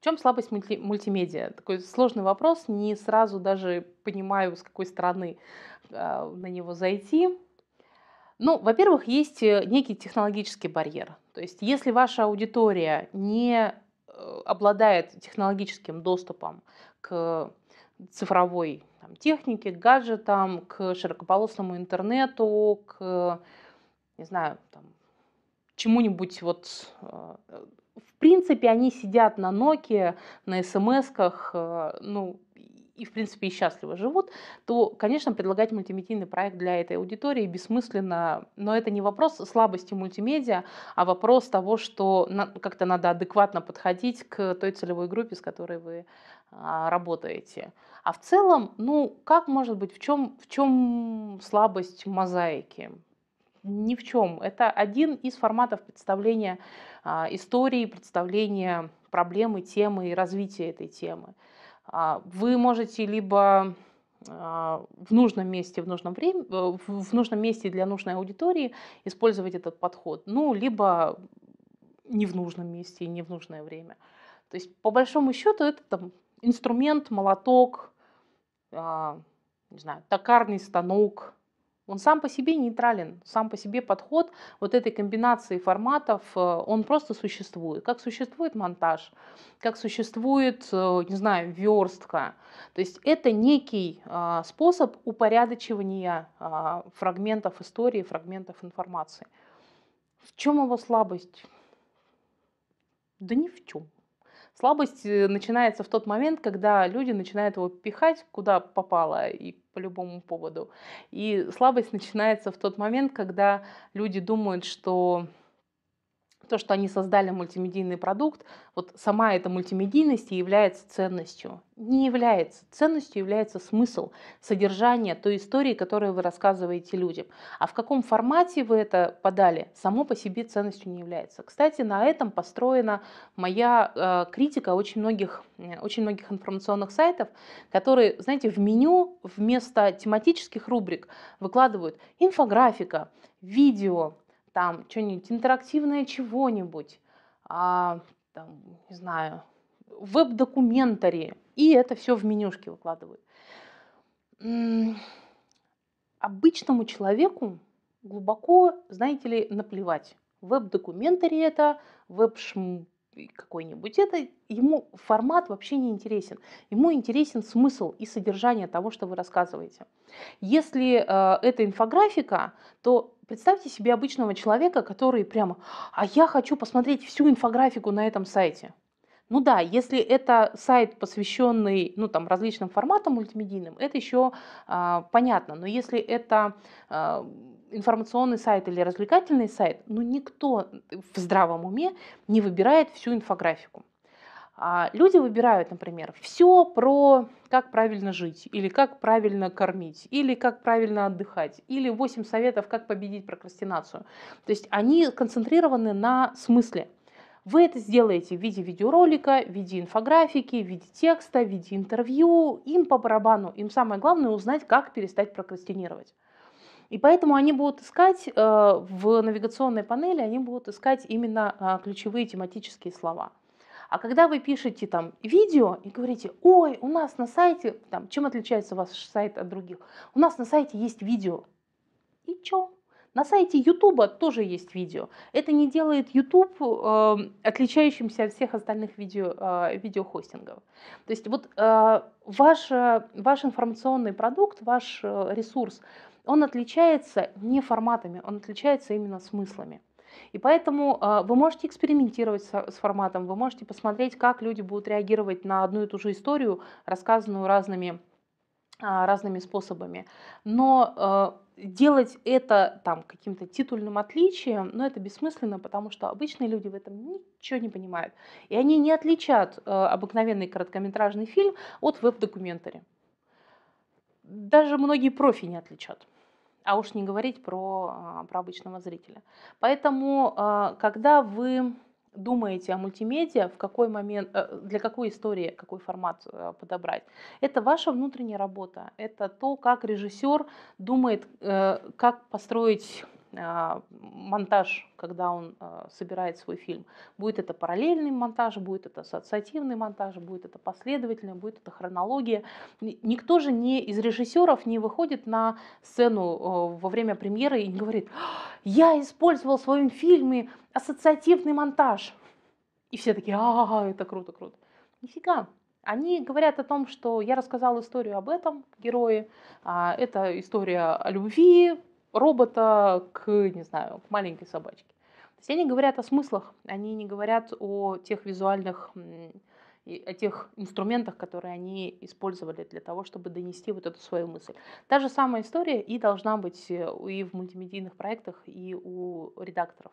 В чем слабость мульти мультимедиа? Такой сложный вопрос, не сразу даже понимаю, с какой стороны э, на него зайти. Ну, во-первых, есть э, некий технологический барьер. То есть, если ваша аудитория не э, обладает технологическим доступом к цифровой там, технике, гаджетам, к широкополосному интернету, к, не знаю, там, чему-нибудь вот э, в принципе, они сидят на Nokia, на смс-ках, э, ну, и, в принципе, и счастливо живут, то, конечно, предлагать мультимедийный проект для этой аудитории бессмысленно. Но это не вопрос слабости мультимедиа, а вопрос того, что как-то надо адекватно подходить к той целевой группе, с которой вы а, работаете. А в целом, ну, как может быть, в чем, в чем слабость мозаики? ни в чем. Это один из форматов представления а, истории, представления проблемы, темы и развития этой темы. А, вы можете либо а, в нужном месте, в нужном, время, э, в нужном месте для нужной аудитории использовать этот подход, ну, либо не в нужном месте и не в нужное время. То есть, по большому счету, это там, инструмент, молоток, не знаю, токарный станок, он сам по себе нейтрален, сам по себе подход вот этой комбинации форматов, э, он просто существует. Как существует монтаж, как существует, э, не знаю, верстка. То есть это некий а, способ упорядочивания а, фрагментов истории, фрагментов информации. В чем его слабость? Да ни в чем. Слабость э, начинается в тот момент, когда люди начинают его пихать куда попало и по любому поводу. И слабость начинается в тот момент, когда люди думают, что то, что они создали мультимедийный продукт, вот сама эта мультимедийность и является ценностью. Не является. Ценностью является смысл, содержание той истории, которую вы рассказываете людям. А в каком формате вы это подали, само по себе ценностью не является. Кстати, на этом построена моя э, критика очень многих, э, очень многих информационных сайтов, которые, знаете, в меню вместо тематических рубрик выкладывают инфографика, видео, там что-нибудь интерактивное чего-нибудь, а, там, не знаю, веб-документари, и это все в менюшке выкладывают. Обычному человеку глубоко, знаете ли, наплевать. Веб-документари это, веб какой-нибудь это, ему формат вообще не интересен. Ему интересен смысл и содержание того, что вы рассказываете. Если э, это инфографика, то Представьте себе обычного человека, который прямо, а я хочу посмотреть всю инфографику на этом сайте. Ну да, если это сайт, посвященный ну, там, различным форматам мультимедийным, это еще а, понятно. Но если это а, информационный сайт или развлекательный сайт, ну никто в здравом уме не выбирает всю инфографику. А, люди выбирают, например, все про как правильно жить, или как правильно кормить, или как правильно отдыхать, или 8 советов, как победить прокрастинацию. То есть они концентрированы на смысле. Вы это сделаете в виде видеоролика, в виде инфографики, в виде текста, в виде интервью. Им по барабану. Им самое главное узнать, как перестать прокрастинировать. И поэтому они будут искать э, в навигационной панели, они будут искать именно э, ключевые тематические слова – а когда вы пишете там видео и говорите, ой, у нас на сайте, там, чем отличается ваш сайт от других? У нас на сайте есть видео. И чё? На сайте Ютуба тоже есть видео. Это не делает Ютуб э, отличающимся от всех остальных видео, э, видеохостингов. То есть вот э, ваш, ваш информационный продукт, ваш э, ресурс, он отличается не форматами, он отличается именно смыслами. И поэтому а, вы можете экспериментировать с форматом, вы можете посмотреть, как люди будут реагировать на одну и ту же историю, рассказанную разными, а, разными способами. Но а, делать это там каким-то титульным отличием, но ну, это бессмысленно, потому что обычные люди в этом ничего не понимают. И они не отличат обыкновенный короткометражный фильм от веб-документари. Даже многие профи не отличат а уж не говорить про, а, про обычного зрителя. Поэтому, а, когда вы думаете о мультимедиа, в какой момент, э, для какой истории, какой формат э, подобрать. Это ваша внутренняя работа, это то, как режиссер думает, э, как построить а, монтаж, когда он а, собирает свой фильм. Будет это параллельный монтаж, будет это ассоциативный монтаж, будет это последовательный, будет это хронология. Никто же не из режиссеров не выходит на сцену а, во время премьеры и не говорит, я использовал в своем фильме ассоциативный монтаж. И все такие, а, это круто, круто. Нифига, они говорят о том, что я рассказал историю об этом герое, это история о любви, робота к, не знаю, к маленькой собачке. То есть они говорят о смыслах, они не говорят о тех визуальных, о тех инструментах, которые они использовали для того, чтобы донести вот эту свою мысль. Та же самая история и должна быть э, и в мультимедийных проектах, и у редакторов.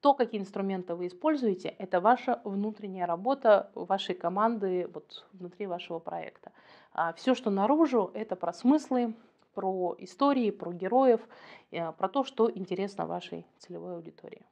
То, какие инструменты вы используете, это ваша внутренняя работа вашей команды вот, внутри вашего проекта. А все, что наружу, это про смыслы, про истории, про героев, э, про то, что интересно вашей целевой аудитории.